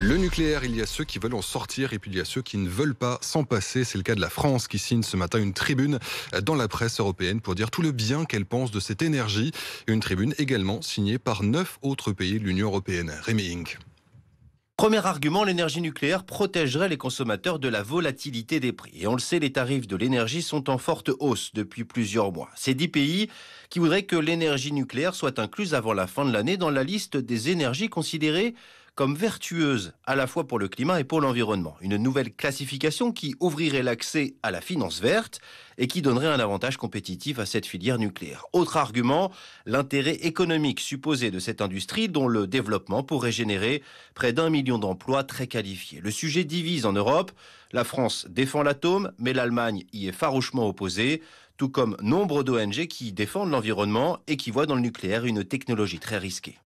Le nucléaire, il y a ceux qui veulent en sortir et puis il y a ceux qui ne veulent pas s'en passer. C'est le cas de la France qui signe ce matin une tribune dans la presse européenne pour dire tout le bien qu'elle pense de cette énergie. Une tribune également signée par neuf autres pays de l'Union européenne. Rémi Inc. Premier argument, l'énergie nucléaire protégerait les consommateurs de la volatilité des prix. Et on le sait, les tarifs de l'énergie sont en forte hausse depuis plusieurs mois. Ces dix pays qui voudraient que l'énergie nucléaire soit incluse avant la fin de l'année dans la liste des énergies considérées comme vertueuse à la fois pour le climat et pour l'environnement. Une nouvelle classification qui ouvrirait l'accès à la finance verte et qui donnerait un avantage compétitif à cette filière nucléaire. Autre argument, l'intérêt économique supposé de cette industrie dont le développement pourrait générer près d'un million d'emplois très qualifiés. Le sujet divise en Europe. La France défend l'atome, mais l'Allemagne y est farouchement opposée, tout comme nombre d'ONG qui défendent l'environnement et qui voient dans le nucléaire une technologie très risquée.